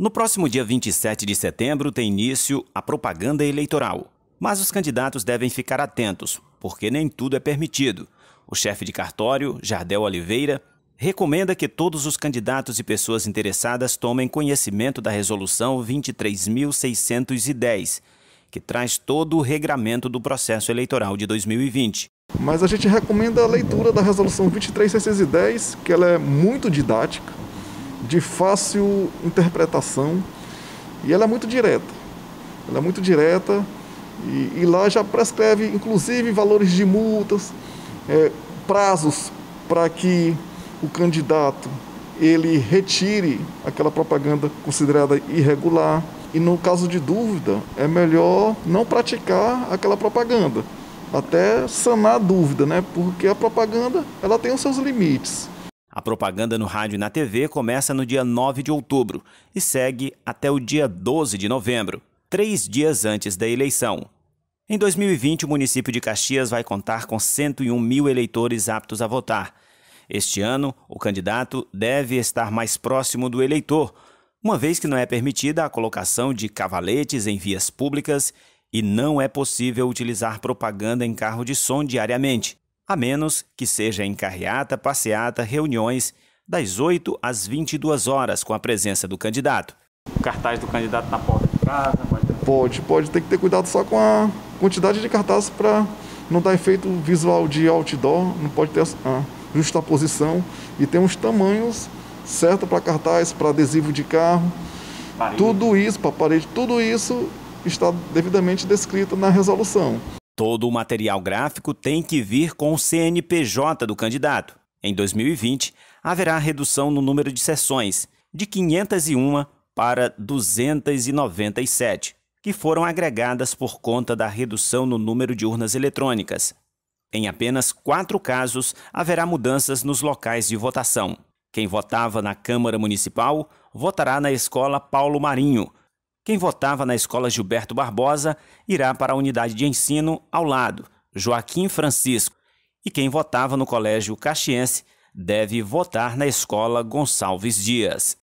No próximo dia 27 de setembro tem início a propaganda eleitoral, mas os candidatos devem ficar atentos, porque nem tudo é permitido. O chefe de cartório, Jardel Oliveira, recomenda que todos os candidatos e pessoas interessadas tomem conhecimento da Resolução 23.610, que traz todo o regramento do processo eleitoral de 2020. Mas a gente recomenda a leitura da Resolução 23.610, que ela é muito didática, de fácil interpretação e ela é muito direta. Ela é muito direta e, e lá já prescreve, inclusive, valores de multas, é, prazos para que o candidato ele retire aquela propaganda considerada irregular e no caso de dúvida é melhor não praticar aquela propaganda até sanar a dúvida, né? Porque a propaganda ela tem os seus limites. A propaganda no rádio e na TV começa no dia 9 de outubro e segue até o dia 12 de novembro, três dias antes da eleição. Em 2020, o município de Caxias vai contar com 101 mil eleitores aptos a votar. Este ano, o candidato deve estar mais próximo do eleitor, uma vez que não é permitida a colocação de cavaletes em vias públicas e não é possível utilizar propaganda em carro de som diariamente a menos que seja em carreata, passeata, reuniões, das 8 às 22 horas, com a presença do candidato. O cartaz do candidato na porta de casa? Pode, pode, pode tem que ter cuidado só com a quantidade de cartaz para não dar efeito visual de outdoor, não pode ter a justa posição e tem uns tamanhos certos para cartaz, para adesivo de carro, parede. tudo isso, para parede, tudo isso está devidamente descrito na resolução. Todo o material gráfico tem que vir com o CNPJ do candidato. Em 2020, haverá redução no número de sessões, de 501 para 297, que foram agregadas por conta da redução no número de urnas eletrônicas. Em apenas quatro casos, haverá mudanças nos locais de votação. Quem votava na Câmara Municipal votará na Escola Paulo Marinho, quem votava na escola Gilberto Barbosa irá para a unidade de ensino ao lado, Joaquim Francisco, e quem votava no colégio Caxiense deve votar na escola Gonçalves Dias.